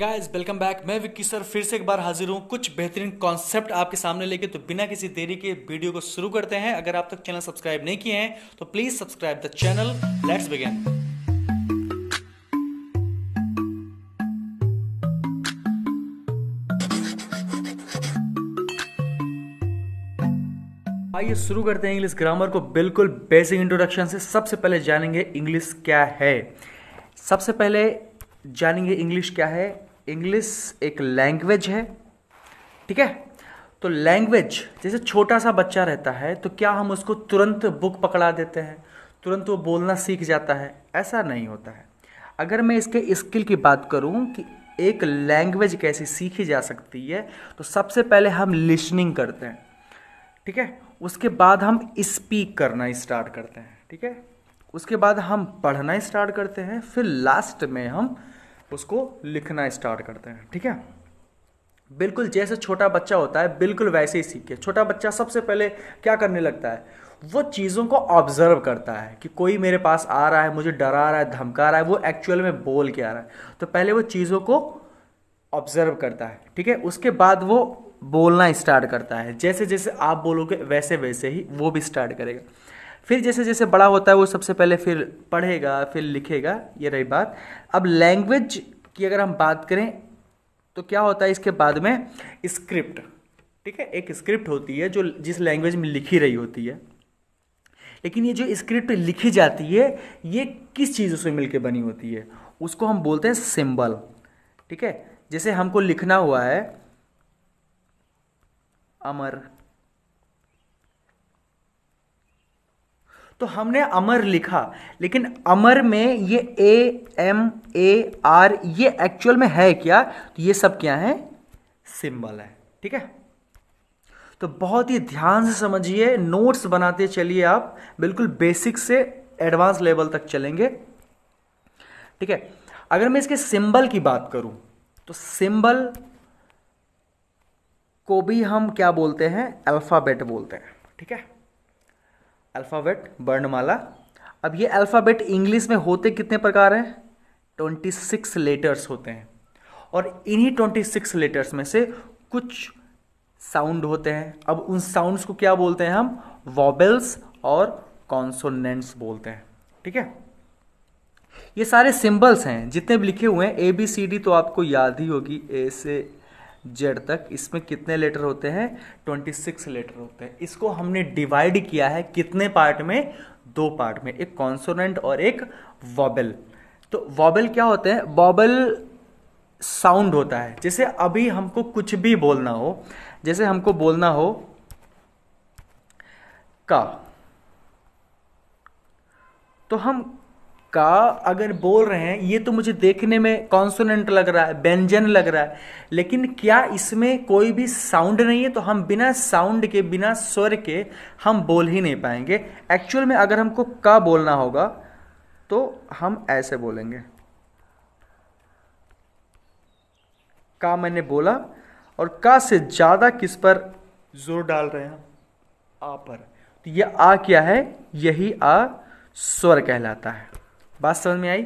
guys welcome back मैं Vicky sir फिर से एक बार हाजिर हूँ कुछ बेहतरीन कॉन्सेप्ट आपके सामने लेके तो बिना किसी देरी के वीडियो को शुरू करते हैं अगर आप तक चैनल सब्सक्राइब नहीं किए हैं तो please subscribe the channel let's begin आइए शुरू करते हैं इंग्लिश ग्रामर को बिल्कुल बेसिक इंट्रोडक्शन से सबसे पहले जानेंगे इंग्लिश क्या है सबसे पहले जानेंगे इंग्लिश क्या है इंग्लिश एक लैंग्वेज है ठीक है तो लैंग्वेज जैसे छोटा सा बच्चा रहता है तो क्या हम उसको तुरंत बुक पकड़ा देते हैं तुरंत वो बोलना सीख जाता है ऐसा नहीं होता है अगर मैं इसके स्किल की बात करूं कि एक लैंग्वेज कैसे सीखी जा सकती है तो सबसे पहले हम लिसनिंग करते हैं ठीक है उसके बाद हम स्पीक करना स्टार्ट करते हैं ठीक है उसके बाद हम पढ़ना स्टार्ट करते हैं फिर लास्ट में हम उसको लिखना स्टार्ट करते हैं ठीक है बिल्कुल जैसे छोटा बच्चा होता है बिल्कुल वैसे ही सीखे छोटा बच्चा सबसे पहले क्या करने लगता है वो चीज़ों को ऑब्जर्व करता है कि कोई मेरे पास आ रहा है मुझे डरा रहा है धमका रहा है वो एक्चुअल में बोल के आ रहा है तो पहले वो चीज़ों को ऑब्जर्व करता है ठीक है उसके बाद वो बोलना स्टार्ट करता है जैसे जैसे आप बोलोगे वैसे वैसे ही वो भी स्टार्ट करेगा फिर जैसे जैसे बड़ा होता है वो सबसे पहले फिर पढ़ेगा फिर लिखेगा ये रही बात अब लैंग्वेज की अगर हम बात करें तो क्या होता है इसके बाद में स्क्रिप्ट ठीक है एक स्क्रिप्ट होती है जो जिस लैंग्वेज में लिखी रही होती है लेकिन ये जो स्क्रिप्ट लिखी जाती है ये किस चीज़ से मिलकर बनी होती है उसको हम बोलते हैं सिंबल ठीक है जैसे हमको लिखना हुआ है अमर तो हमने अमर लिखा लेकिन अमर में ये ए एम ए आर ये एक्चुअल में है क्या तो ये सब क्या है सिंबल है ठीक है तो बहुत ही ध्यान से समझिए नोट्स बनाते चलिए आप बिल्कुल बेसिक से एडवांस लेवल तक चलेंगे ठीक है अगर मैं इसके सिंबल की बात करूं तो सिंबल को भी हम क्या बोलते हैं अल्फ़ाबेट बोलते हैं ठीक है अल्फ़ाबेट वर्णमाला अब ये अल्फ़ाबेट इंग्लिश में होते कितने प्रकार हैं ट्वेंटी सिक्स लेटर्स होते हैं और इन्हीं ट्वेंटी सिक्स लेटर्स में से कुछ साउंड होते हैं अब उन साउंड्स को क्या बोलते हैं हम वॉबल्स और कॉन्सोनेंट्स बोलते हैं ठीक है ये सारे सिंबल्स हैं जितने भी लिखे हुए हैं ए बी सी डी तो आपको याद ही होगी ए से जेड तक इसमें कितने लेटर होते हैं ट्वेंटी सिक्स लेटर होते हैं इसको हमने डिवाइड किया है कितने पार्ट में दो पार्ट में एक कॉन्सोनेंट और एक वॉबल तो वॉबल क्या होते हैं वॉबल साउंड होता है जैसे अभी हमको कुछ भी बोलना हो जैसे हमको बोलना हो का तो हम का अगर बोल रहे हैं ये तो मुझे देखने में कॉन्सोनेंट लग रहा है व्यंजन लग रहा है लेकिन क्या इसमें कोई भी साउंड नहीं है तो हम बिना साउंड के बिना स्वर के हम बोल ही नहीं पाएंगे एक्चुअल में अगर हमको का बोलना होगा तो हम ऐसे बोलेंगे का मैंने बोला और का से ज़्यादा किस पर जोर डाल रहे हैं आ पर तो ये आ क्या है यही आ स्वर कहलाता है बात समझ में आई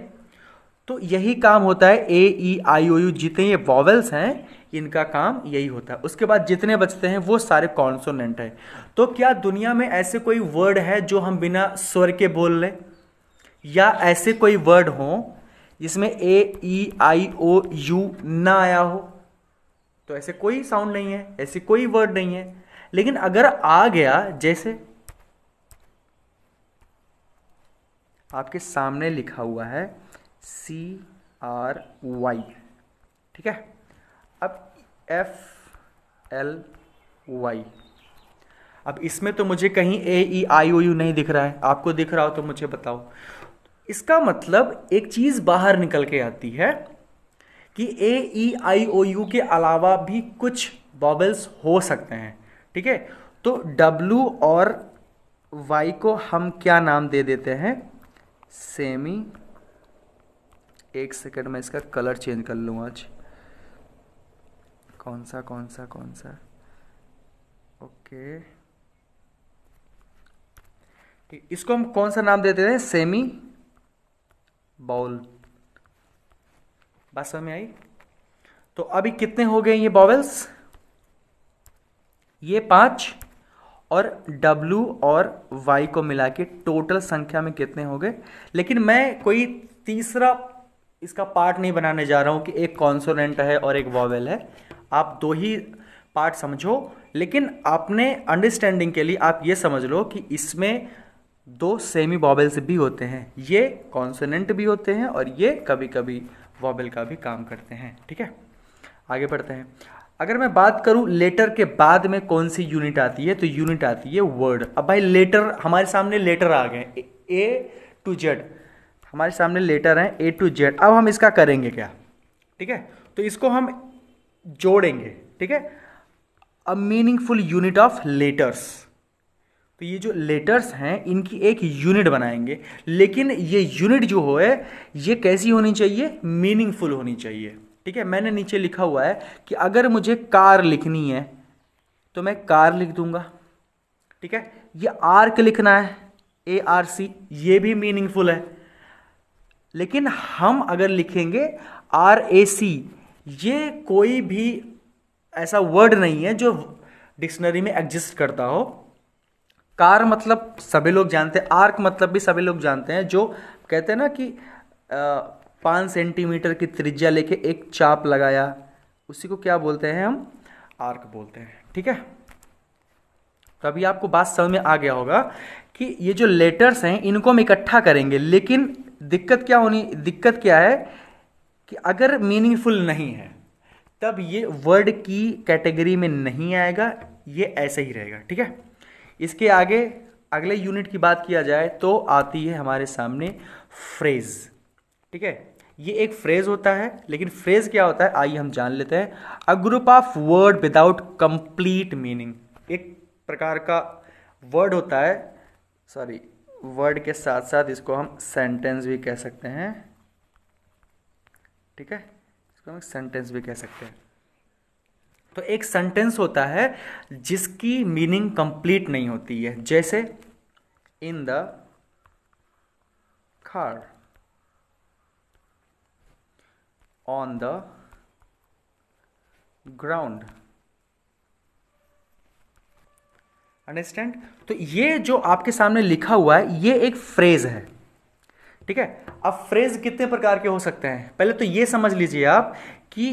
तो यही काम होता है ए ई आई ओ यू जितने ये वॉवल्स हैं इनका काम यही होता है उसके बाद जितने बचते हैं वो सारे कॉन्सोनेंट हैं तो क्या दुनिया में ऐसे कोई वर्ड है जो हम बिना स्वर के बोल लें या ऐसे कोई वर्ड हो जिसमें ए ई आई ओ यू ना आया हो तो ऐसे कोई साउंड नहीं है ऐसे कोई वर्ड नहीं है लेकिन अगर आ गया जैसे आपके सामने लिखा हुआ है सी आर वाई ठीक है अब एफ एल वाई अब इसमें तो मुझे कहीं ए ई आई ओ यू नहीं दिख रहा है आपको दिख रहा हो तो मुझे बताओ इसका मतलब एक चीज़ बाहर निकल के आती है कि ए ई आई ओ यू के अलावा भी कुछ बॉबल्स हो सकते हैं ठीक है तो W और Y को हम क्या नाम दे देते हैं सेमी एक सेकंड में इसका कलर चेंज कर लूँ आज कौन सा कौन सा कौन सा ओके ठीक इसको हम कौन सा नाम देते थे सेमी बाउल बात समझ में आई तो अभी कितने हो गए ये बॉवल्स ये पांच और W और Y को मिला के टोटल संख्या में कितने हो गए लेकिन मैं कोई तीसरा इसका पार्ट नहीं बनाने जा रहा हूँ कि एक कॉन्सोनेंट है और एक वॉवेल है आप दो ही पार्ट समझो लेकिन आपने अंडरस्टैंडिंग के लिए आप ये समझ लो कि इसमें दो सेमी वॉबल्स भी होते हैं ये कॉन्सोनेंट भी होते हैं और ये कभी कभी वॉबल का भी काम करते हैं ठीक है आगे बढ़ते हैं अगर मैं बात करूँ लेटर के बाद में कौन सी यूनिट आती है तो यूनिट आती है वर्ड अब भाई लेटर हमारे सामने लेटर आ गए ए टू जेड हमारे सामने लेटर हैं ए टू जेड अब हम इसका करेंगे क्या ठीक है तो इसको हम जोड़ेंगे ठीक है a meaningful unit of letters तो ये जो लेटर्स हैं इनकी एक यूनिट बनाएंगे लेकिन ये यूनिट जो हो ये कैसी होनी चाहिए मीनिंगफुल होनी चाहिए ठीक है मैंने नीचे लिखा हुआ है कि अगर मुझे कार लिखनी है तो मैं कार लिख दूंगा ठीक है ये आर्क लिखना है ए आर सी ये भी मीनिंगफुल है लेकिन हम अगर लिखेंगे आर ए सी ये कोई भी ऐसा वर्ड नहीं है जो डिक्शनरी में एग्जिस्ट करता हो कार मतलब सभी लोग जानते हैं आर्क मतलब भी सभी लोग जानते हैं जो कहते हैं ना कि आ, पाँच सेंटीमीटर की त्रिज्या लेके एक चाप लगाया उसी को क्या बोलते हैं हम आर्क बोलते हैं ठीक है तो अभी आपको बात समझ में आ गया होगा कि ये जो लेटर्स हैं इनको हम इकट्ठा करेंगे लेकिन दिक्कत क्या होनी दिक्कत क्या है कि अगर मीनिंगफुल नहीं है तब ये वर्ड की कैटेगरी में नहीं आएगा ये ऐसे ही रहेगा ठीक है इसके आगे अगले यूनिट की बात किया जाए तो आती है हमारे सामने फ्रेज़ ठीक है ये एक फ्रेज होता है लेकिन फ्रेज क्या होता है आइए हम जान लेते हैं a group of word without complete meaning एक प्रकार का वर्ड होता है सॉरी वर्ड के साथ साथ इसको हम सेंटेंस भी कह सकते हैं ठीक है इसको हम सेंटेंस भी कह सकते हैं तो एक सेंटेंस होता है जिसकी मीनिंग कंप्लीट नहीं होती है जैसे in the car on the ground understand तो ये जो आपके सामने लिखा हुआ है ये एक फ्रेज है ठीक है अब फ्रेज कितने प्रकार के हो सकते हैं पहले तो ये समझ लीजिए आप कि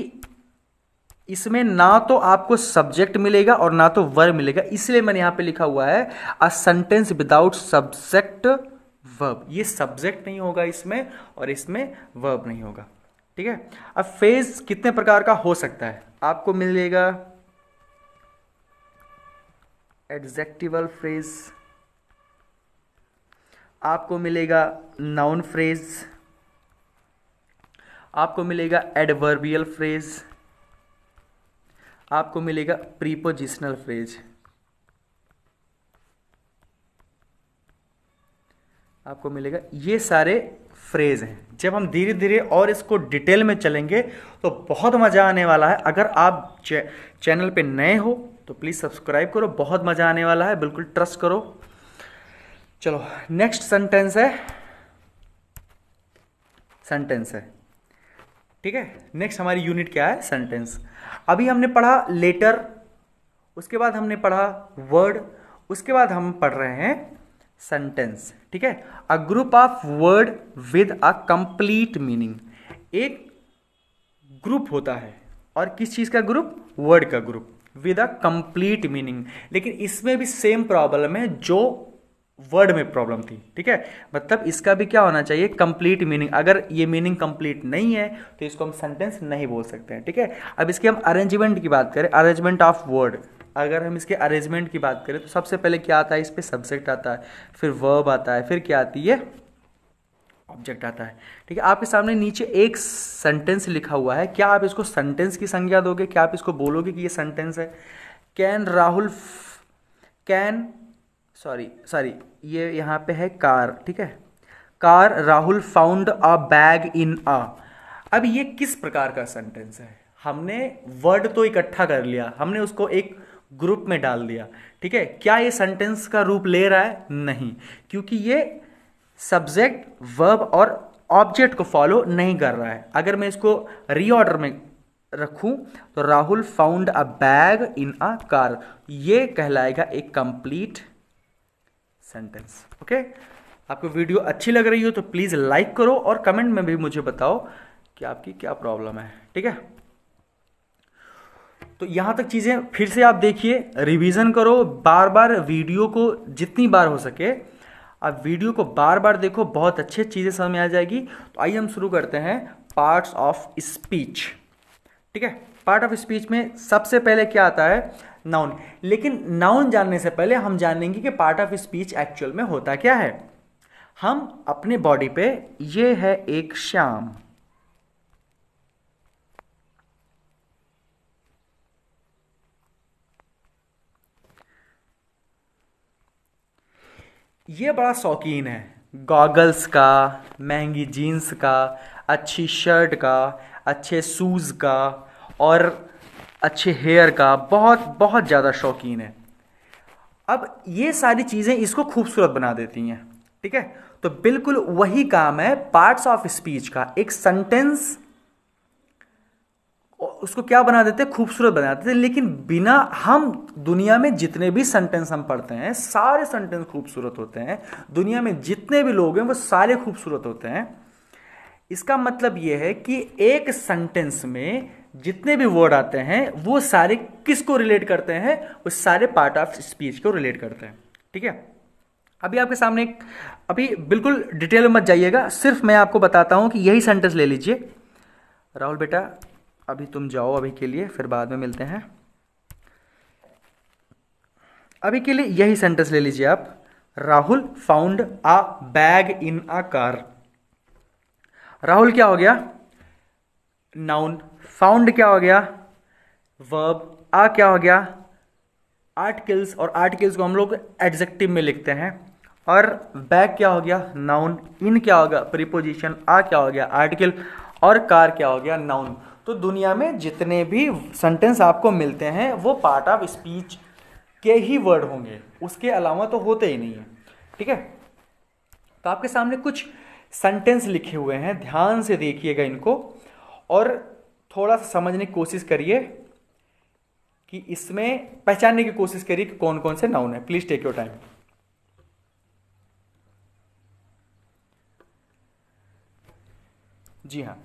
इसमें ना तो आपको सब्जेक्ट मिलेगा और ना तो वर्ब मिलेगा इसलिए मैंने यहां पे लिखा हुआ है a sentence without subject verb ये सब्जेक्ट नहीं होगा इसमें और इसमें वर्ब नहीं होगा ठीक है अब फेज कितने प्रकार का हो सकता है आपको मिलेगा एडजेक्टिवल फ्रेज आपको मिलेगा नाउन फ्रेज आपको मिलेगा एडवर्बियल फ्रेज आपको मिलेगा प्रीपोजिशनल फ्रेज आपको मिलेगा ये सारे फ्रेज हैं जब हम धीरे धीरे और इसको डिटेल में चलेंगे तो बहुत मज़ा आने वाला है अगर आप चे, चैनल पे नए हो तो प्लीज़ सब्सक्राइब करो बहुत मज़ा आने वाला है बिल्कुल ट्रस्ट करो चलो नेक्स्ट सेंटेंस है सेंटेंस है ठीक है नेक्स्ट हमारी यूनिट क्या है सेंटेंस अभी हमने पढ़ा लेटर उसके बाद हमने पढ़ा वर्ड उसके बाद हम पढ़ रहे हैं सेंटेंस ठीक है a group of word with a complete meaning एक ग्रुप होता है और किस चीज़ का ग्रुप वर्ड का group with a complete meaning लेकिन इसमें भी सेम प्रॉब्लम है जो वर्ड में प्रॉब्लम थी ठीक है मतलब इसका भी क्या होना चाहिए कंप्लीट मीनिंग अगर ये मीनिंग कंप्लीट नहीं है तो इसको हम सेंटेंस नहीं बोल सकते हैं ठीक है अब इसके हम अरेंजमेंट की बात करें अरेंजमेंट ऑफ वर्ड अगर हम इसके अरेंजमेंट की बात करें तो सबसे पहले क्या आता है इस पर सब्जेक्ट आता है फिर वर्ब आता है फिर क्या आती है ऑब्जेक्ट आता है ठीक है आपके सामने नीचे एक सेंटेंस लिखा हुआ है क्या आप इसको सेंटेंस की संज्ञा दोगे क्या आप इसको बोलोगे कि ये सेंटेंस है can Rahul can sorry sorry ये यहाँ पे है कार ठीक है car Rahul found a bag in a अब ये किस प्रकार का सेंटेंस है हमने वर्ड तो इकट्ठा कर लिया हमने उसको एक ग्रुप में डाल दिया ठीक है क्या ये सेंटेंस का रूप ले रहा है नहीं क्योंकि ये सब्जेक्ट वर्ब और ऑब्जेक्ट को फॉलो नहीं कर रहा है अगर मैं इसको रीऑर्डर में रखूं तो Rahul found a bag in a car ये कहलाएगा एक कंप्लीट सेंटेंस ओके आपको वीडियो अच्छी लग रही हो तो प्लीज़ लाइक करो और कमेंट में भी मुझे बताओ कि आपकी क्या प्रॉब्लम है ठीक है तो यहाँ तक चीज़ें फिर से आप देखिए रिवीजन करो बार बार वीडियो को जितनी बार हो सके आप वीडियो को बार बार देखो बहुत अच्छे चीज़ें समझ में आ जाएगी तो आइए हम शुरू करते हैं पार्ट्स ऑफ स्पीच ठीक है पार्ट ऑफ स्पीच में सबसे पहले क्या आता है नाउन लेकिन नाउन जानने से पहले हम जानेंगे कि पार्ट ऑफ स्पीच एक्चुअल में होता क्या है हम अपने बॉडी पे ये है एक श्याम ये बड़ा शौकीन है गॉगल्स का महंगी जीन्स का अच्छी शर्ट का अच्छे शूज़ का और अच्छे हेयर का बहुत बहुत ज़्यादा शौकीन है अब ये सारी चीज़ें इसको खूबसूरत बना देती हैं ठीक है तो बिल्कुल वही काम है पार्ट्स ऑफ स्पीच का एक सेंटेंस उसको क्या बना देते हैं खूबसूरत बना देते हैं लेकिन बिना हम दुनिया में जितने भी सेंटेंस हम पढ़ते हैं सारे सेंटेंस खूबसूरत होते हैं दुनिया में जितने भी लोग हैं वो सारे खूबसूरत होते हैं इसका मतलब ये है कि एक सेंटेंस में जितने भी वर्ड आते हैं वो सारे किस को रिलेट करते हैं वो सारे पार्ट ऑफ स्पीच को रिलेट करते हैं ठीक है अभी आपके सामने अभी बिल्कुल डिटेल में मत जाइएगा सिर्फ मैं आपको बताता हूँ कि यही सेंटेंस ले लीजिए राहुल बेटा अभी तुम जाओ अभी के लिए फिर बाद में मिलते हैं अभी के लिए यही सेंटेंस ले लीजिए आप Rahul found a bag in a car Rahul क्या हो गया नाउन फाउंड क्या हो गया वर्ब आ क्या हो गया आर्टिकल्स और आर्टिकल्स को हम लोग एडजेक्टिव में लिखते हैं और बैग क्या हो गया नाउन इन क्या होगा प्रिपोजिशन आ क्या हो गया आर्टिकल और कार क्या हो गया नाउन तो दुनिया में जितने भी सेंटेंस आपको मिलते हैं वो पार्ट ऑफ स्पीच के ही वर्ड होंगे उसके अलावा तो होते ही नहीं है ठीक है तो आपके सामने कुछ सेंटेंस लिखे हुए हैं ध्यान से देखिएगा इनको और थोड़ा सा समझने की कोशिश करिए कि इसमें पहचानने की कोशिश करिए कि कौन कौन से नाउन है प्लीज़ टेक योर टाइम जी हाँ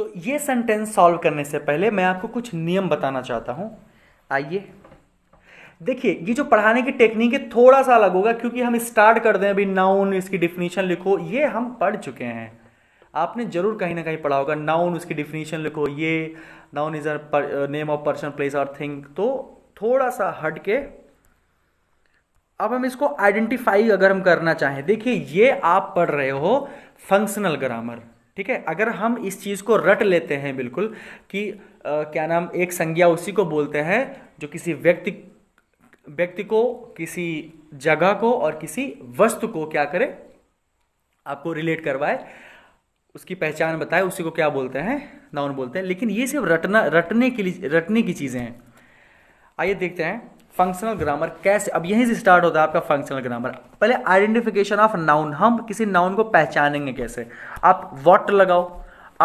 तो ये सेंटेंस सॉल्व करने से पहले मैं आपको कुछ नियम बताना चाहता हूं आइए देखिए ये जो पढ़ाने की टेक्निक है थोड़ा सा अलग होगा क्योंकि हम स्टार्ट कर दें अभी नाउन इसकी डिफिनीशन लिखो ये हम पढ़ चुके हैं आपने जरूर कहीं ना कहीं पढ़ा होगा नाउन उसकी डिफिनीशन लिखो ये noun is a name of person place और थिंग तो थोड़ा सा हट के अब हम इसको आइडेंटिफाई अगर हम करना चाहें देखिए ये आप पढ़ रहे हो फंक्शनल ग्रामर ठीक है अगर हम इस चीज़ को रट लेते हैं बिल्कुल कि आ, क्या नाम एक संज्ञा उसी को बोलते हैं जो किसी व्यक्ति व्यक्ति को किसी जगह को और किसी वस्तु को क्या करे आपको रिलेट करवाए उसकी पहचान बताए उसी को क्या बोलते हैं नाउन बोलते हैं लेकिन ये सिर्फ रटना रटने के लिए रटने की चीज़ें हैं आइए देखते हैं फंक्शनल ग्रामर कैसे अब यहीं से स्टार्ट होता है आपका फंक्शनल ग्रामर पहले आइडेंटिफिकेशन ऑफ नाउन हम किसी नाउन को पहचानेंगे कैसे आप वॉट लगाओ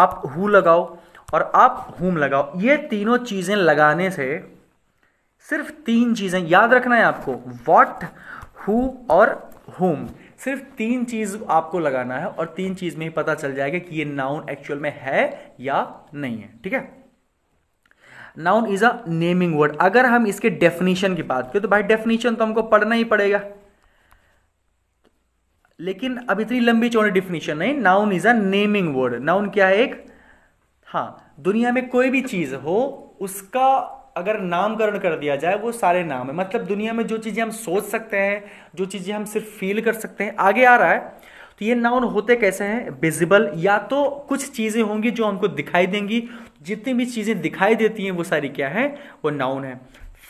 आप हु लगाओ और आप हुम लगाओ ये तीनों चीज़ें लगाने से सिर्फ तीन चीज़ें याद रखना है आपको वॉट हु और हुम सिर्फ तीन चीज़ आपको लगाना है और तीन चीज़ में ही पता चल जाएगा कि ये नाउन एक्चुअल में है या नहीं है ठीक है noun is a naming word अगर हम इसके डेफिनेशन की बात करें तो भाई डेफिनेशन तो हमको पढ़ना ही पड़ेगा लेकिन अब इतनी लंबी चौड़ी डेफिनेशन नहीं noun is a naming word noun क्या है एक हाँ दुनिया में कोई भी चीज हो उसका अगर नामकरण कर दिया जाए वो सारे नाम है मतलब दुनिया में जो चीज़ें हम सोच सकते हैं जो चीज़ें हम सिर्फ फील कर सकते हैं आगे आ रहा है तो ये नाउन होते कैसे हैं विजिबल या तो कुछ चीज़ें होंगी जो हमको दिखाई देंगी जितनी भी चीज़ें दिखाई देती हैं वो सारी क्या है वो नाउन है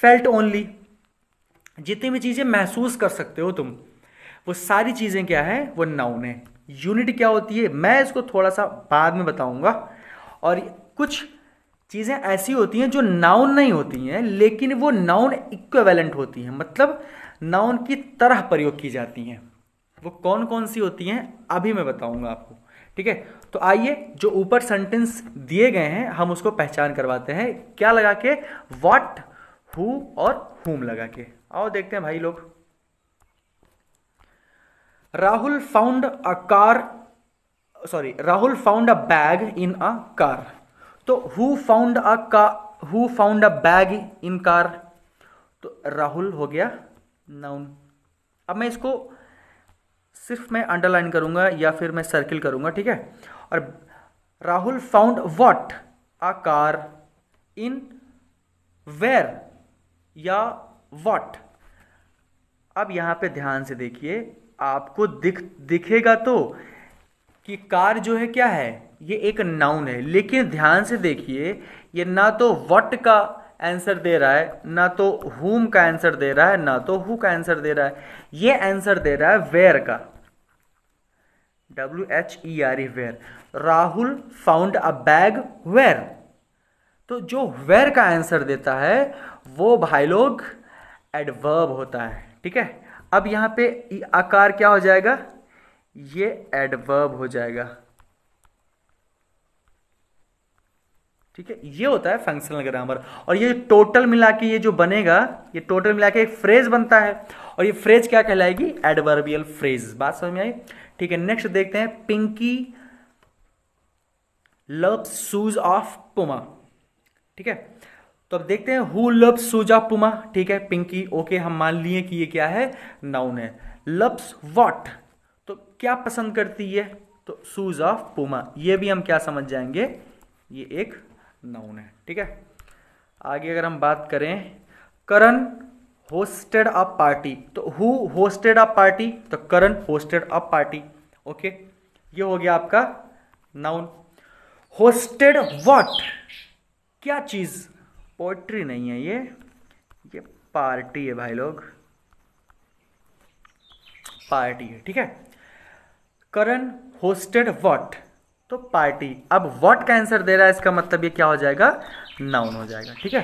फेल्ट ओनली जितनी भी चीज़ें महसूस कर सकते हो तुम वो सारी चीज़ें क्या है वो नाउन है यूनिट क्या होती है मैं इसको थोड़ा सा बाद में बताऊंगा और कुछ चीज़ें ऐसी होती हैं जो नाउन नहीं होती हैं लेकिन वो नाउन इक्वेलेंट होती हैं मतलब नाउन की तरह प्रयोग की जाती हैं वो कौन कौन सी होती हैं अभी मैं बताऊंगा आपको ठीक है तो आइए जो ऊपर सेंटेंस दिए गए हैं हम उसको पहचान करवाते हैं क्या लगा के वॉट हु और हुम लगा के आओ देखते हैं भाई लोग Rahul found a car sorry Rahul found a bag in a car तो हु फाउंड अ का who found a bag in car तो राहुल हो गया नाउन अब मैं इसको सिर्फ मैं अंडरलाइन करूंगा या फिर मैं सर्किल करूंगा ठीक है और Rahul found what a car in where या वॉट अब यहां पे ध्यान से देखिए आपको दिख दिखेगा तो कि कार जो है क्या है ये एक नाउन है लेकिन ध्यान से देखिए ये ना तो वट का आंसर दे रहा है ना तो हुम का आंसर दे रहा है ना तो हु का आंसर दे रहा है ये आंसर दे रहा है वेयर का W H E R E where Rahul found a bag where तो जो वेयर का आंसर देता है वो भाई लोग एडवर्ब होता है ठीक है अब यहां पे आकार क्या हो जाएगा ये एडवर्ब हो जाएगा ठीक है ये होता है फंक्शनल ग्रामर और ये टोटल मिला के ये जो बनेगा ये टोटल मिला के एक फ्रेज बनता है और ये फ्रेज क्या कहलाएगी एडवर्बियल फ्रेज बात समझ में आई ठीक है नेक्स्ट देखते हैं पिंकी लव शूज ऑफ पुमा ठीक है तो अब देखते हैं हु लव शूज ऑफ पुमा ठीक है पिंकी ओके हम मान लिए कि ये क्या है नाउन है लव्स वॉट तो क्या पसंद करती है तो शूज ऑफ पुमा ये भी हम क्या समझ जाएंगे ये एक नाउन है ठीक है आगे अगर हम बात करें करण होस्टेड अ पार्टी तो हु होस्टेड अ पार्टी तो Karan hosted a party okay ये हो गया आपका नाउन होस्टेड व्हाट क्या चीज पोइट्री नहीं है ये ये पार्टी है भाई लोग पार्टी है ठीक है करण होस्टेड व्हाट तो पार्टी अब व्हाट का आंसर दे रहा है इसका मतलब ये क्या हो जाएगा नाउन हो जाएगा ठीक है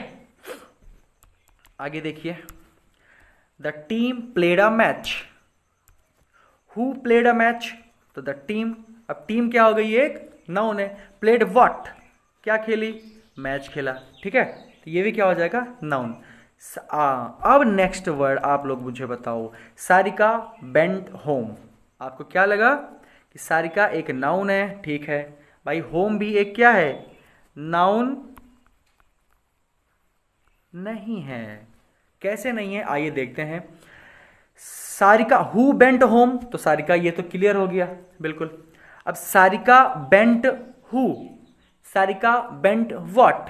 आगे देखिए the team played a match who played a match तो द टीम अब टीम क्या हो गई एक नाउन है प्लेड व्हाट क्या खेली मैच खेला ठीक है तो ये भी क्या हो जाएगा नाउन अब नेक्स्ट वर्ड आप लोग मुझे बताओ सारिका बेंट होम आपको क्या लगा कि सारिका एक नाउन है ठीक है भाई होम भी एक क्या है नाउन नहीं है कैसे नहीं है आइए देखते हैं सारिका हु बेंट होम तो सारिका ये तो क्लियर हो गया बिल्कुल अब Sarika bent who Sarika bent what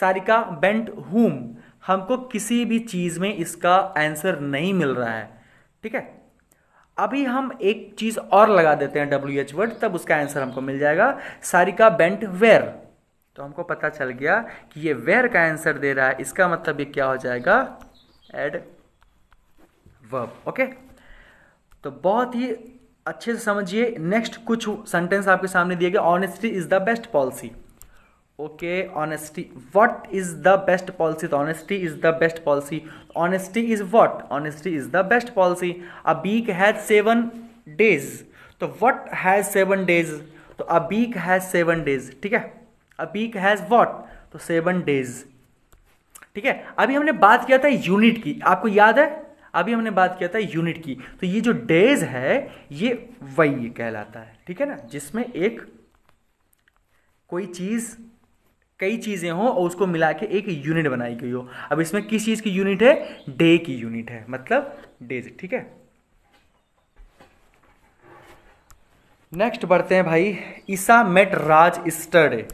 Sarika bent whom हमको किसी भी चीज़ में इसका आंसर नहीं मिल रहा है ठीक है अभी हम एक चीज और लगा देते हैं डब्ल्यू एच वर्ड तब उसका आंसर हमको मिल जाएगा सारिका बेंट वेयर तो हमको पता चल गया कि ये वेयर का आंसर दे रहा है इसका मतलब ये क्या हो जाएगा एड वर्ब ओके तो बहुत ही अच्छे से समझिए नेक्स्ट कुछ सेंटेंस आपके सामने दिए गए honesty is the best policy okay honesty what is the best policy तो honesty is the best policy honesty is what honesty is the best policy a week has seven days तो what has seven days तो a week has seven days ठीक है a week has what तो seven days ठीक है अभी हमने बात किया था यूनिट की आपको याद है अभी हमने बात किया था यूनिट की तो ये जो डेज है ये वही कहलाता है ठीक है ना जिसमें एक कोई चीज कई चीज़ें हों और उसको मिला के एक यूनिट बनाई गई हो अब इसमें किस चीज़ की यूनिट है डे की यूनिट है मतलब डेज ठीक है नेक्स्ट बढ़ते हैं भाई Isa met Raj yesterday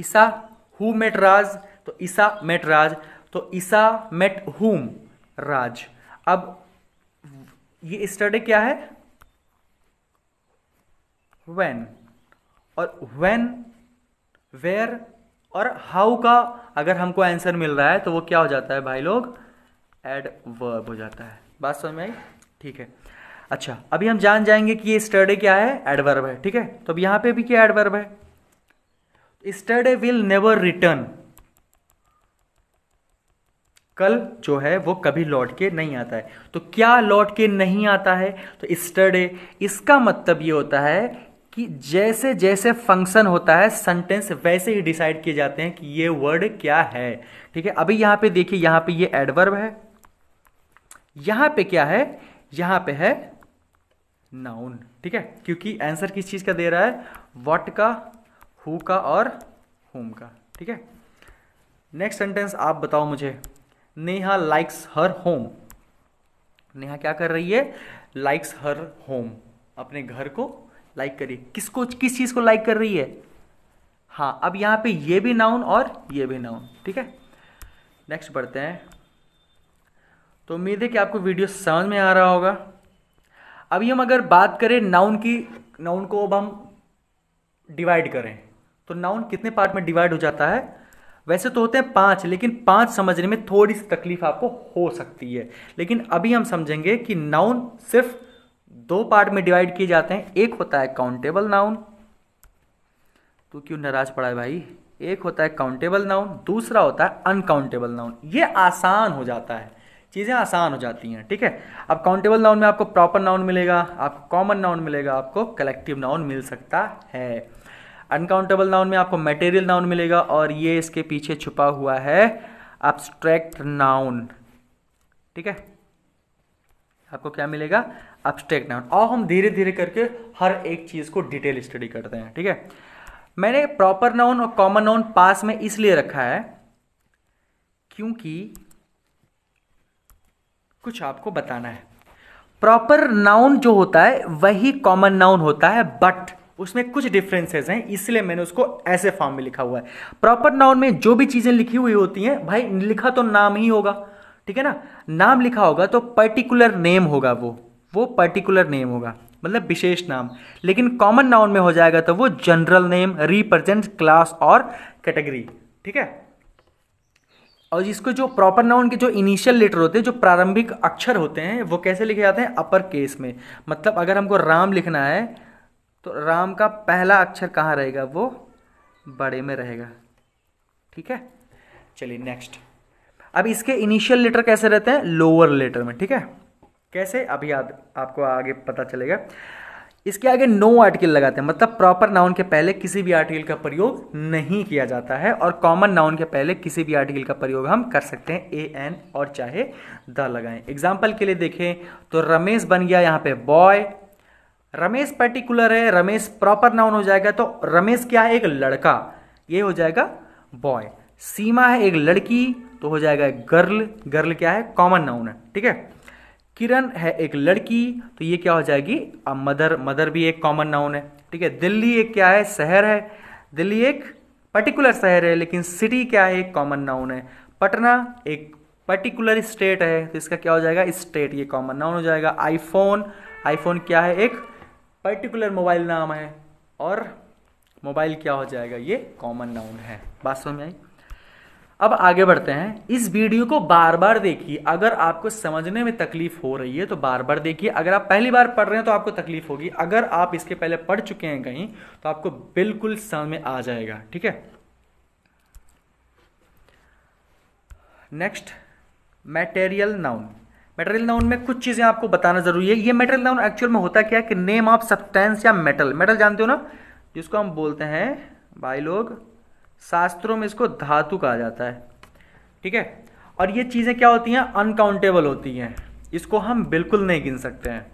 Isa who met Raj तो ईसा मेट राज तो ईसा मेट हुम राज अब ये स्टरडे क्या है वैन और वेन वेयर और हाउ का अगर हमको आंसर मिल रहा है तो वो क्या हो जाता है भाई लोग एड वर्ब हो जाता है बात समझ में आई ठीक है अच्छा अभी हम जान जाएंगे कि ये स्टर्डे क्या है एडवर्ब है ठीक है तो अब यहां पे भी क्या एडवर्ब है स्टर्डे विल नेवर रिटर्न कल जो है वो कभी लौट के नहीं आता है तो क्या लौट के नहीं आता है तो स्टर्डे इसका मतलब ये होता है कि जैसे जैसे फंक्शन होता है सेंटेंस वैसे ही डिसाइड किए जाते हैं कि ये वर्ड क्या है ठीक है अभी यहां पे देखिए यहां पे ये एडवर्ब है यहां पे क्या है यहां पे है नाउन ठीक है क्योंकि आंसर किस चीज़ का दे रहा है व्हाट का हु का और होम का ठीक है नेक्स्ट सेंटेंस आप बताओ मुझे Neha likes her home Neha क्या कर रही है लाइक्स हर होम अपने घर को लाइक करिए किसको किस चीज़ को लाइक कर रही है हाँ अब यहां पे ये भी नाउन और ये भी नाउन ठीक है नेक्स्ट बढ़ते हैं तो उम्मीद है कि आपको वीडियो समझ में आ रहा होगा अभी हम अगर बात करें नाउन की नाउन को अब हम डिवाइड करें तो नाउन कितने पार्ट में डिवाइड हो जाता है वैसे तो होते हैं पांच लेकिन पांच समझने में थोड़ी सी तकलीफ आपको हो सकती है लेकिन अभी हम समझेंगे कि नाउन सिर्फ दो पार्ट में डिवाइड किए जाते हैं एक होता है काउंटेबल नाउन तो क्यों नाराज पड़ा है भाई एक होता है काउंटेबल नाउन दूसरा होता है अनकाउंटेबल नाउन ये आसान हो जाता है चीज़ें आसान हो जाती हैं ठीक है अब काउंटेबल नाउन में आपको प्रॉपर नाउन मिलेगा आपको कॉमन नाउन मिलेगा आपको कलेक्टिव नाउन मिल सकता है अनकाउंटेबल नाउन में आपको मेटेरियल नाउन मिलेगा और ये इसके पीछे छुपा हुआ है अब्स्ट्रैक्ट नाउन ठीक है आपको क्या मिलेगा अब्स्ट्रैक्ट नाउन और हम धीरे धीरे करके हर एक चीज़ को डिटेल स्टडी करते हैं ठीक है मैंने प्रॉपर नाउन और कॉमन नाउन पास में इसलिए रखा है क्योंकि कुछ आपको बताना है प्रॉपर नाउन जो होता है वही कॉमन नाउन होता है बट उसमें कुछ डिफरेंसेस हैं इसलिए मैंने उसको ऐसे फॉर्म में लिखा हुआ है प्रॉपर नाउन में जो भी चीज़ें लिखी हुई होती हैं भाई लिखा तो नाम ही होगा ठीक है ना नाम लिखा होगा तो पर्टिकुलर नेम होगा वो वो पर्टिकुलर नेम होगा मतलब विशेष नाम लेकिन कॉमन नाउन में हो जाएगा तो वो जनरल नेम रिप्रेजेंट क्लास और कैटेगरी ठीक है और इसको जो प्रॉपर नाउन के जो इनिशियल लेटर होते हैं जो प्रारंभिक अक्षर होते हैं वो कैसे लिखे जाते हैं अपर केस में मतलब अगर हमको राम लिखना है तो राम का पहला अक्षर कहाँ रहेगा वो बड़े में रहेगा ठीक है चलिए नेक्स्ट अब इसके इनिशियल लेटर कैसे रहते हैं लोअर लेटर में ठीक है कैसे अभी आद, आपको आगे पता चलेगा इसके आगे नो आर्टिकल लगाते हैं मतलब प्रॉपर नाउन के पहले किसी भी आर्टिकल का प्रयोग नहीं किया जाता है और कॉमन नाउन के पहले किसी भी आर्टिकल का प्रयोग हम कर सकते हैं ए एन और चाहे द लगाएं एग्जाम्पल के लिए देखें तो रमेश बन गया यहां पे बॉय रमेश पर्टिकुलर है रमेश प्रॉपर नाउन हो जाएगा तो रमेश क्या है एक लड़का ये हो जाएगा बॉय सीमा है एक लड़की तो हो जाएगा गर्ल गर्ल क्या है कॉमन नाउन है ठीक है किरण है एक लड़की तो ये क्या हो जाएगी अब मदर मदर भी एक कॉमन नाउन है ठीक है दिल्ली एक क्या है शहर है दिल्ली एक पर्टिकुलर शहर है लेकिन सिटी क्या है एक कॉमन नाउन है पटना एक पर्टिकुलर स्टेट है तो इसका क्या हो जाएगा स्टेट ये कॉमन नाउन हो जाएगा आईफोन आईफोन क्या है एक पर्टिकुलर मोबाइल नाम है और मोबाइल क्या हो जाएगा ये कॉमन नाउन है बात समझ में आई अब आगे बढ़ते हैं इस वीडियो को बार बार देखिए अगर आपको समझने में तकलीफ हो रही है तो बार बार देखिए अगर आप पहली बार पढ़ रहे हैं तो आपको तकलीफ होगी अगर आप इसके पहले पढ़ चुके हैं कहीं तो आपको बिल्कुल समझ में आ जाएगा ठीक है next material noun material noun में कुछ चीज़ें आपको बताना जरूरी है ये मेटेरियल नाउन एक्चुअल में होता क्या है कि नेम ऑफ सब्सटेंस या मेटल मेटल जानते हो ना जिसको हम बोलते हैं भाई लोग शास्त्रों में इसको धातु कहा जाता है ठीक है और ये चीज़ें क्या होती हैं अनकाउंटेबल होती हैं इसको हम बिल्कुल नहीं गिन सकते हैं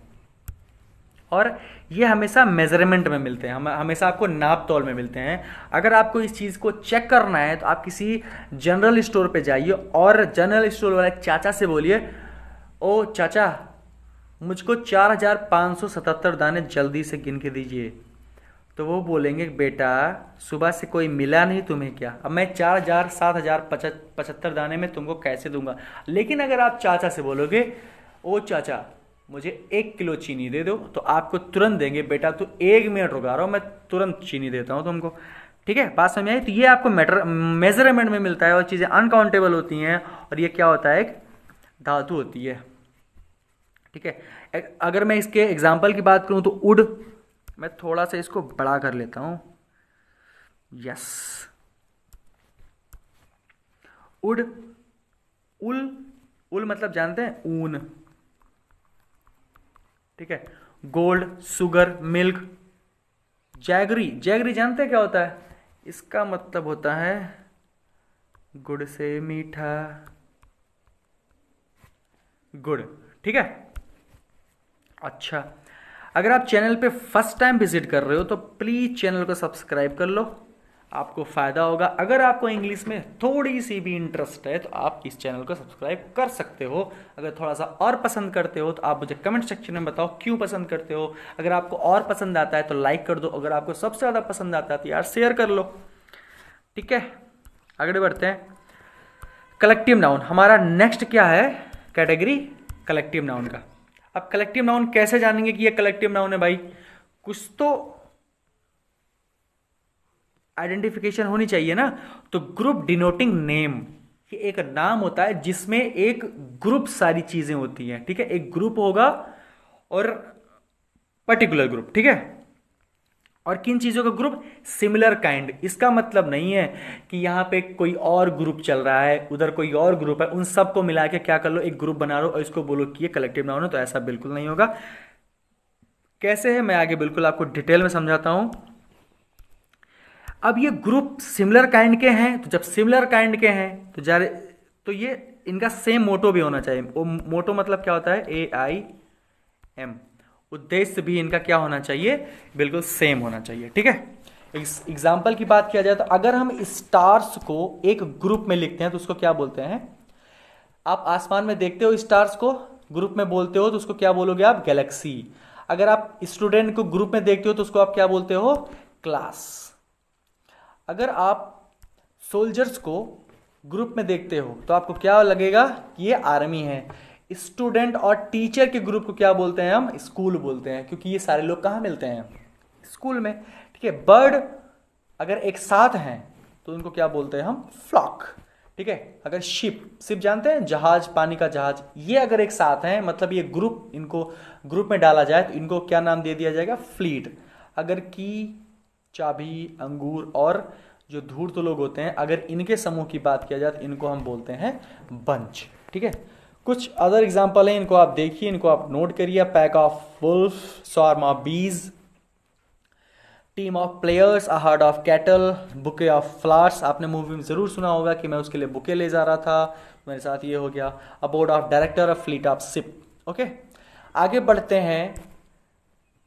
और ये हमेशा मेजरमेंट में मिलते हैं हम हमेशा आपको नाप तौल में मिलते हैं अगर आपको इस चीज़ को चेक करना है तो आप किसी जनरल स्टोर पे जाइए और जनरल स्टोर वाले चाचा से बोलिए ओ चाचा मुझको चार हजार पाँच सौ सतहत्तर दाने जल्दी से गिन के दीजिए तो वो बोलेंगे बेटा सुबह से कोई मिला नहीं तुम्हें क्या अब मैं चार हज़ार सात हज़ार पचहत्तर दाने में तुमको कैसे दूंगा लेकिन अगर आप चाचा से बोलोगे ओ चाचा मुझे एक किलो चीनी दे दो तो आपको तुरंत देंगे बेटा तू एक मिनट रुका रहा हूँ मैं तुरंत चीनी देता हूँ तुमको ठीक है बात समझ आई तो ये आपको मेटर मेजरमेंट में मिलता है और चीज़ें अनकाउंटेबल होती हैं और ये क्या होता है एक धातु होती है ठीक है अगर मैं इसके एग्जाम्पल की बात करूँ तो उड मैं थोड़ा सा इसको बड़ा कर लेता हूं यस उड उल उल मतलब जानते हैं ऊन ठीक है gold sugar milk jaggery jaggery जानते हैं क्या होता है इसका मतलब होता है गुड़ से मीठा गुड़ ठीक है अच्छा अगर आप चैनल पे फर्स्ट टाइम विजिट कर रहे हो तो प्लीज़ चैनल को सब्सक्राइब कर लो आपको फ़ायदा होगा अगर आपको इंग्लिश में थोड़ी सी भी इंटरेस्ट है तो आप इस चैनल को सब्सक्राइब कर सकते हो अगर थोड़ा सा और पसंद करते हो तो आप मुझे कमेंट सेक्शन में बताओ क्यों पसंद करते हो अगर आपको और पसंद आता है तो लाइक कर दो अगर आपको सबसे ज़्यादा पसंद आता है तो यार शेयर कर लो ठीक है आगे बढ़ते हैं कलेक्टिव नाउन हमारा नेक्स्ट क्या है कैटेगरी कलेक्टिव नाउन का अब कलेक्टिव नाउन कैसे जानेंगे कि ये कलेक्टिव नाउन है भाई कुछ तो आइडेंटिफिकेशन होनी चाहिए ना तो ग्रुप डिनोटिंग नेम ये एक नाम होता है जिसमें एक ग्रुप सारी चीजें होती हैं ठीक है एक ग्रुप होगा और पर्टिकुलर ग्रुप ठीक है और किन चीज़ों का ग्रुप सिमिलर काइंड इसका मतलब नहीं है कि यहाँ पे कोई और ग्रुप चल रहा है उधर कोई और ग्रुप है उन सबको मिला के क्या कर लो एक ग्रुप बना लो और इसको बोलो कि ये कलेक्टिव नाउन है तो ऐसा बिल्कुल नहीं होगा कैसे है मैं आगे बिल्कुल आपको डिटेल में समझाता हूँ अब ये ग्रुप सिमिलर काइंड के हैं तो जब सिमिलर काइंड के हैं तो जा तो ये इनका सेम मोटो भी होना चाहिए वो मोटो मतलब क्या होता है ए आई एम उद्देश्य भी इनका क्या होना चाहिए बिल्कुल सेम होना चाहिए ठीक है एग्जाम्पल की बात किया जाए तो अगर हम स्टार्स को एक ग्रुप में लिखते हैं तो उसको क्या बोलते हैं आप आसमान में देखते हो स्टार्स को ग्रुप में बोलते हो तो उसको क्या बोलोगे आप गैलेक्सी अगर आप स्टूडेंट को ग्रुप में देखते हो तो उसको आप क्या बोलते हो क्लास अगर आप सोल्जर्स को ग्रुप में देखते हो तो आपको क्या लगेगा कि ये आर्मी है स्टूडेंट और टीचर के ग्रुप को क्या बोलते हैं हम स्कूल बोलते हैं क्योंकि ये सारे लोग कहाँ मिलते हैं स्कूल में ठीक है बर्ड अगर एक साथ हैं तो उनको क्या बोलते हैं हम फ्लॉक ठीक है अगर शिप शिप जानते हैं जहाज पानी का जहाज ये अगर एक साथ हैं मतलब ये ग्रुप इनको ग्रुप में डाला जाए तो इनको क्या नाम दे दिया जाएगा फ्लीट अगर की चाबी अंगूर और जो धूर्त लोग होते हैं अगर इनके समूह की बात किया जाए तो इनको हम बोलते हैं बंच ठीक है कुछ अदर एग्जाम्पल हैं इनको आप देखिए इनको आप नोट करिए pack of wolf swarm of bees team of players a herd of cattle bouquet of flowers आपने मूवी में ज़रूर सुना होगा कि मैं उसके लिए बुके ले जा रहा था मेरे साथ ये हो गया a board of director of fleet of ship okay आगे बढ़ते हैं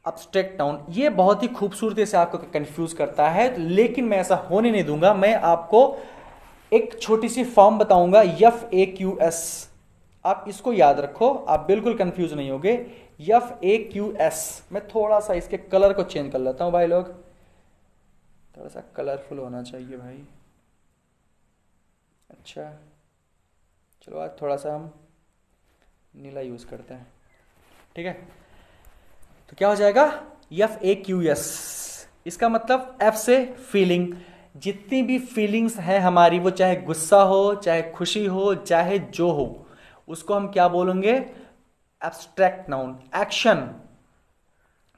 अब्स्ट्रैक्ट टाउन ये बहुत ही खूबसूरती से आपको कंफ्यूज करता है लेकिन मैं ऐसा होने नहीं दूंगा मैं आपको एक छोटी सी फॉर्म बताऊंगा यफ ए क्यू एस आप इसको याद रखो आप बिल्कुल कंफ्यूज नहीं होगे यफ ए क्यू एस मैं थोड़ा सा इसके कलर को चेंज कर लेता हूँ भाई लोग थोड़ा सा कलरफुल होना चाहिए भाई अच्छा चलो आज थोड़ा सा हम नीला यूज़ करते हैं ठीक है तो क्या हो जाएगा यफ ए क्यू एस इसका मतलब एफ से फीलिंग जितनी भी फीलिंग्स हैं हमारी वो चाहे गुस्सा हो चाहे खुशी हो चाहे जो हो उसको हम क्या बोलेंगे एब्स्ट्रैक्ट नाउन एक्शन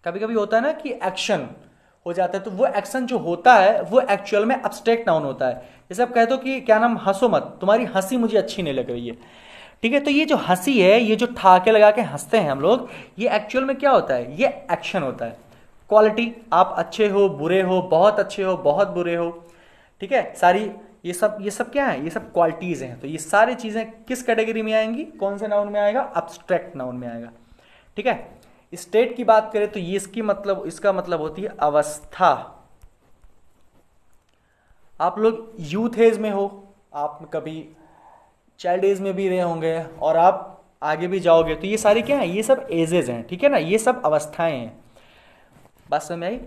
कभी कभी होता है ना कि एक्शन हो जाता है तो वो एक्शन जो होता है वो एक्चुअल में एब्स्ट्रैक्ट नाउन होता है जैसे आप कह दो कि क्या नाम हंसो मत तुम्हारी हंसी मुझे अच्छी नहीं लग रही है ठीक है तो ये जो हंसी है ये जो ठाके लगा के हंसते हैं हम लोग ये एक्चुअल में क्या होता है ये एक्शन होता है क्वालिटी आप अच्छे हो बुरे हो बहुत अच्छे हो बहुत बुरे हो ठीक है सारी ये सब ये सब क्या है ये सब क्वालिटीज़ हैं तो ये सारी चीज़ें किस कैटेगरी में आएंगी कौन से नाउन में आएगा अब्स्ट्रैक्ट नाउन में आएगा ठीक है स्टेट की बात करें तो ये इसकी मतलब इसका मतलब होती है अवस्था आप लोग यूथ एज में हो आप कभी चाइल्ड एज में भी रहे होंगे और आप आगे भी जाओगे तो ये सारी क्या है ये सब एजेज हैं ठीक है ना ये सब अवस्थाएं हैं बात समझ में आई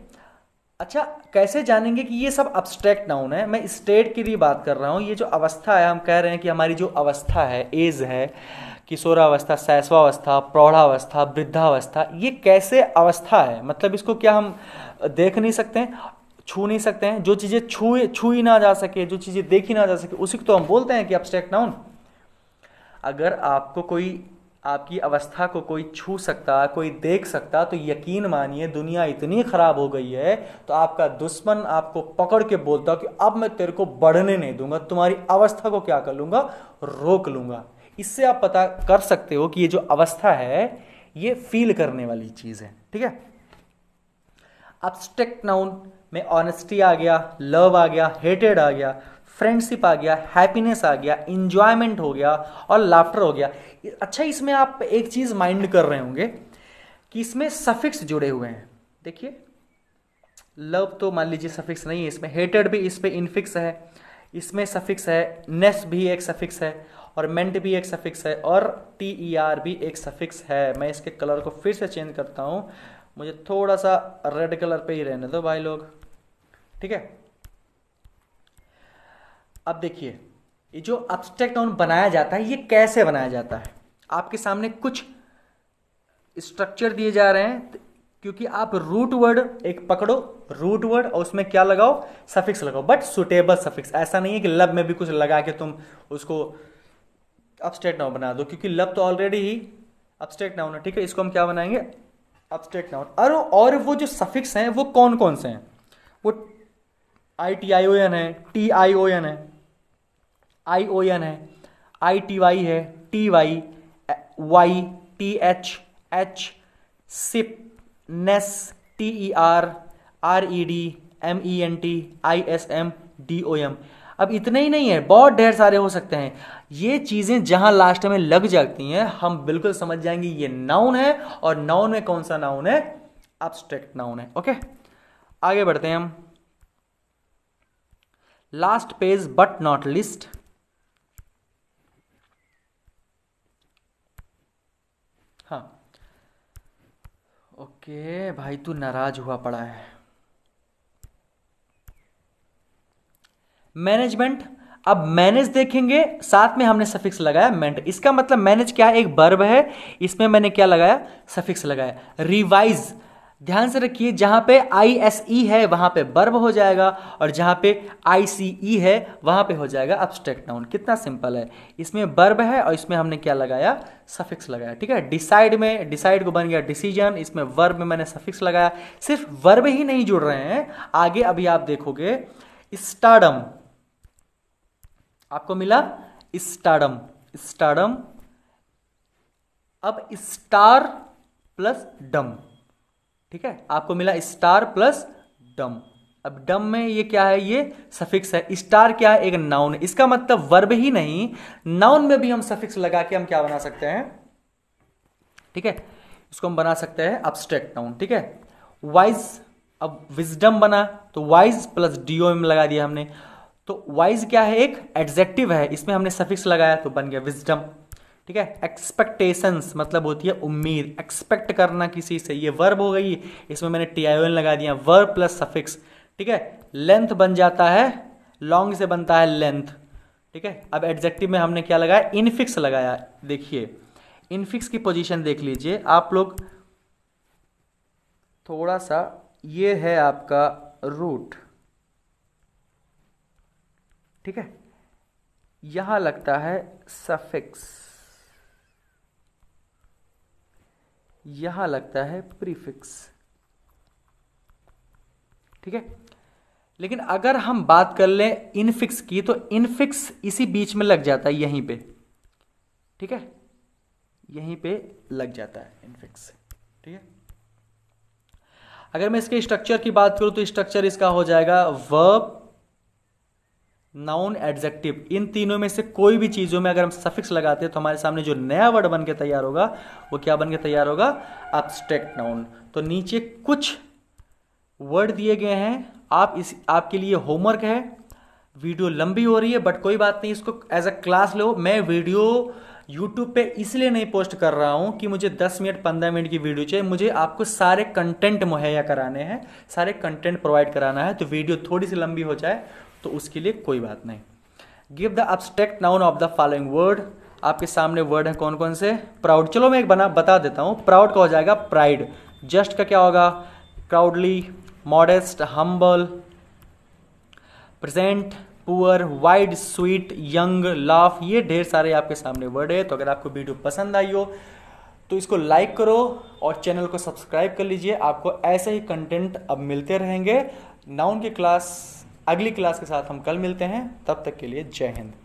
अच्छा कैसे जानेंगे कि ये सब अब्स्ट्रैक्ट नाउन है मैं स्टेट की भी बात कर रहा हूँ ये जो अवस्था है हम कह रहे हैं कि हमारी जो अवस्था है एज है किशोरावस्था सैसवावस्था प्रौढ़ावस्था वृद्धावस्था ये कैसे अवस्था है मतलब इसको क्या हम देख नहीं सकते हैं छू नहीं सकते हैं जो चीज़ें छू छू ही ना जा सके जो चीज़ें देखी ना जा सके उसी को तो हम बोलते हैं कि अब्स्ट्रैक्ट नाउन अगर आपको कोई आपकी अवस्था को कोई छू सकता कोई देख सकता तो यकीन मानिए दुनिया इतनी ख़राब हो गई है तो आपका दुश्मन आपको पकड़ के बोलता कि अब मैं तेरे को बढ़ने नहीं दूंगा तुम्हारी अवस्था को क्या कर लूँगा रोक लूँगा इससे आप पता कर सकते हो कि ये जो अवस्था है ये फील करने वाली चीज़ है ठीक है अब अब्स्ट्रैक्ट नाउन में ऑनेस्टी आ गया लव आ गया हेटेड आ गया फ्रेंडशिप आ गया हैप्पीनेस आ गया इंजॉयमेंट हो गया और लाफ्टर हो गया अच्छा इसमें आप एक चीज़ माइंड कर रहे होंगे कि इसमें सफिक्स जुड़े हुए हैं देखिए लव तो मान लीजिए सफिक्स नहीं है इसमें हेटेड भी इस पर इनफिक्स है इसमें सफिक्स है नेस भी एक सफिक्स है और मेंट भी एक सफिक्स है और टी ई आर भी एक सफिक्स है मैं इसके कलर को फिर से चेंज करता हूँ मुझे थोड़ा सा रेड कलर पे ही रहने दो भाई लोग ठीक है अब देखिए ये जो अब्स्ट्रैक्ट नाउन बनाया जाता है ये कैसे बनाया जाता है आपके सामने कुछ स्ट्रक्चर दिए जा रहे हैं तो क्योंकि आप रूट वर्ड एक पकड़ो रूट वर्ड और उसमें क्या लगाओ सफिक्स लगाओ बट सुटेबल सफिक्स ऐसा नहीं है कि लब में भी कुछ लगा के तुम उसको अपस्टेट नाउन बना दो क्योंकि लब तो ऑलरेडी ही अपस्टेट नाउन है ठीक है इसको हम क्या बनाएंगे अपस्टेट नाउन और और वो जो सफिक्स हैं वो कौन कौन से हैं वो I T I O N है टी आई ओ एन है आई ओ एन है आई टी वाई है T Y Y T H H ship ness T E R R E D M E N T I S M D O M अब इतने ही नहीं है बहुत ढेर सारे हो सकते हैं ये चीज़ें जहां लास्ट में लग जाती हैं हम बिल्कुल समझ जाएंगे ये नाउन है और नाउन में कौन सा नाउन है अब्स्ट्रैक्ट नाउन है ओके आगे बढ़ते हैं हम last page but not least okay भाई तू नाराज हुआ पड़ा है मैनेजमेंट अब मैनेज देखेंगे साथ में हमने सफिक्स लगाया मेंट इसका मतलब मैनेज क्या एक बर्ब है इसमें मैंने क्या लगाया सफिक्स लगाया रिवाइज ध्यान से रखिए जहां पे आई एस ई है वहां पे बर्ब हो जाएगा और जहां पे आई सी ई है वहां पे हो जाएगा अब्स्ट्रैक्ट नाउन कितना सिंपल है इसमें बर्ब है और इसमें हमने क्या लगाया सफिक्स लगाया ठीक है डिसाइड में डिसाइड को बन गया डिसीजन इसमें वर्ब में मैंने सफिक्स लगाया सिर्फ वर्ब ही नहीं जुड़ रहे हैं आगे अभी आप देखोगे स्टाडम आपको मिला स्टाडम स्टाडम अब स्टार प्लस डम ठीक है आपको मिला स्टार प्लस डम अब डम में ये क्या है ये सफिक्स है स्टार क्या है एक नाउन इसका मतलब वर्ब ही नहीं नाउन में भी हम सफिक्स लगा के हम क्या बना सकते हैं ठीक है इसको हम बना सकते हैं अब्स्ट्रैक्ट नाउन ठीक है वाइज अब विजडम बना तो वाइज प्लस डीओ एम लगा दिया हमने तो वाइज क्या है एक एडजेक्टिव है इसमें हमने सफिक्स लगाया तो बन गया विजडम ठीक है एक्सपेक्टेशंस मतलब होती है उम्मीद एक्सपेक्ट करना किसी से ये वर्ब हो गई इसमें मैंने टी आई लगा दिया वर्ब प्लस सफिक्स ठीक है लेंथ बन जाता है लॉन्ग से बनता है लेंथ ठीक है अब एडजेक्टिव में हमने क्या लगाया इनफिक्स लगाया देखिए इनफिक्स की पोजीशन देख लीजिए आप लोग थोड़ा सा ये है आपका रूट ठीक है यहां लगता है सफिक्स यहां लगता है प्रीफिक्स ठीक है लेकिन अगर हम बात कर लें इनफिक्स की तो इनफिक्स इसी बीच में लग जाता है यहीं पे ठीक है यहीं पे लग जाता है इनफिक्स ठीक है अगर मैं इसके स्ट्रक्चर की बात करूं तो स्ट्रक्चर इसका हो जाएगा वर्ब नाउन एडजेक्टिव इन तीनों में से कोई भी चीज़ों में अगर हम सफिक्स लगाते हैं तो हमारे सामने जो नया वर्ड बन के तैयार होगा वो क्या बन के तैयार होगा अब्स्ट्रैक्ट नाउन तो नीचे कुछ वर्ड दिए गए हैं आप इस आपके लिए होमवर्क है वीडियो लंबी हो रही है बट कोई बात नहीं इसको एज अ क्लास लो मैं वीडियो यूट्यूब पे इसलिए नहीं पोस्ट कर रहा हूँ कि मुझे 10 मिनट 15 मिनट की वीडियो चाहिए मुझे आपको सारे कंटेंट मुहैया कराने हैं सारे कंटेंट प्रोवाइड कराना है तो वीडियो थोड़ी सी लंबी हो जाए तो उसके लिए कोई बात नहीं give the abstract noun of the following word आपके सामने वर्ड है कौन कौन से प्राउड चलो मैं एक बना बता देता हूँ प्राउड का हो जाएगा प्राइड जस्ट का क्या होगा proudly modest humble present poor wide sweet young laugh ये ढेर सारे आपके सामने वर्ड है तो अगर आपको वीडियो पसंद आई हो तो इसको लाइक करो और चैनल को सब्सक्राइब कर लीजिए आपको ऐसे ही कंटेंट अब मिलते रहेंगे नाउन की क्लास अगली क्लास के साथ हम कल मिलते हैं तब तक के लिए जय हिंद